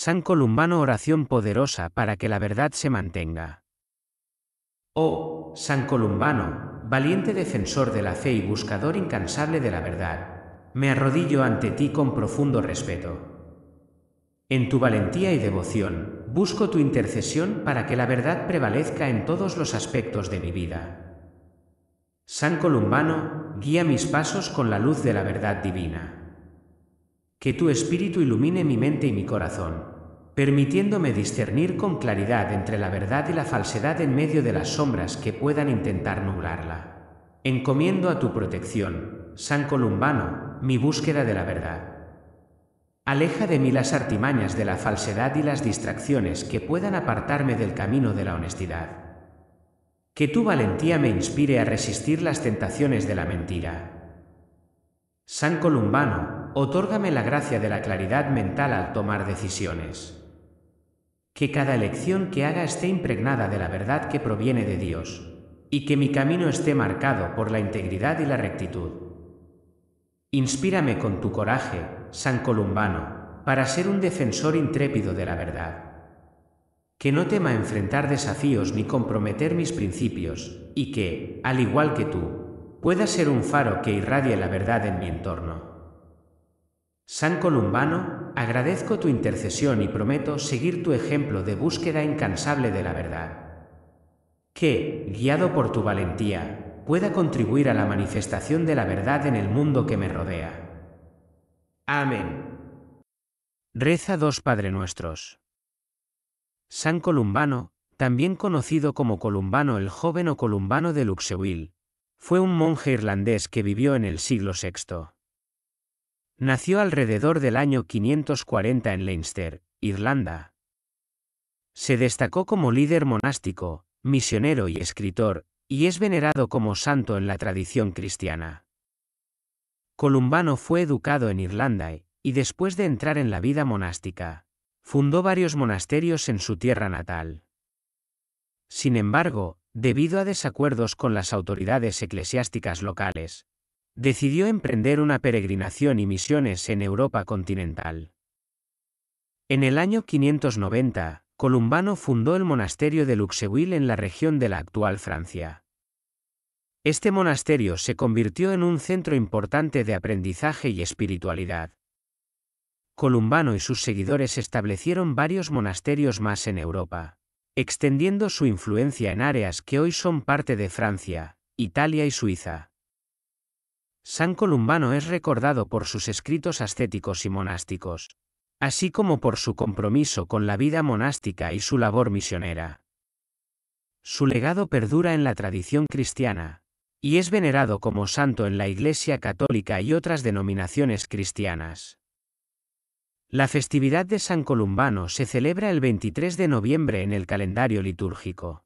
San Columbano oración poderosa para que la verdad se mantenga. Oh, San Columbano, valiente defensor de la fe y buscador incansable de la verdad, me arrodillo ante ti con profundo respeto. En tu valentía y devoción, busco tu intercesión para que la verdad prevalezca en todos los aspectos de mi vida. San Columbano, guía mis pasos con la luz de la verdad divina. Que tu espíritu ilumine mi mente y mi corazón, permitiéndome discernir con claridad entre la verdad y la falsedad en medio de las sombras que puedan intentar nublarla. Encomiendo a tu protección, San Columbano, mi búsqueda de la verdad. Aleja de mí las artimañas de la falsedad y las distracciones que puedan apartarme del camino de la honestidad. Que tu valentía me inspire a resistir las tentaciones de la mentira. San Columbano, otórgame la gracia de la claridad mental al tomar decisiones. Que cada elección que haga esté impregnada de la verdad que proviene de Dios, y que mi camino esté marcado por la integridad y la rectitud. Inspírame con tu coraje, San Columbano, para ser un defensor intrépido de la verdad. Que no tema enfrentar desafíos ni comprometer mis principios, y que, al igual que tú, pueda ser un faro que irradie la verdad en mi entorno. San Columbano, agradezco tu intercesión y prometo seguir tu ejemplo de búsqueda incansable de la verdad. Que, guiado por tu valentía, pueda contribuir a la manifestación de la verdad en el mundo que me rodea. Amén. Reza dos Padre Nuestros. San Columbano, también conocido como Columbano el Joven o Columbano de Luxeuil, fue un monje irlandés que vivió en el siglo VI. Nació alrededor del año 540 en Leinster, Irlanda. Se destacó como líder monástico, misionero y escritor, y es venerado como santo en la tradición cristiana. Columbano fue educado en Irlanda y después de entrar en la vida monástica, fundó varios monasterios en su tierra natal. Sin embargo, debido a desacuerdos con las autoridades eclesiásticas locales, decidió emprender una peregrinación y misiones en Europa continental. En el año 590, Columbano fundó el monasterio de Luxeuil en la región de la actual Francia. Este monasterio se convirtió en un centro importante de aprendizaje y espiritualidad. Columbano y sus seguidores establecieron varios monasterios más en Europa, extendiendo su influencia en áreas que hoy son parte de Francia, Italia y Suiza. San Columbano es recordado por sus escritos ascéticos y monásticos, así como por su compromiso con la vida monástica y su labor misionera. Su legado perdura en la tradición cristiana, y es venerado como santo en la Iglesia Católica y otras denominaciones cristianas. La festividad de San Columbano se celebra el 23 de noviembre en el calendario litúrgico.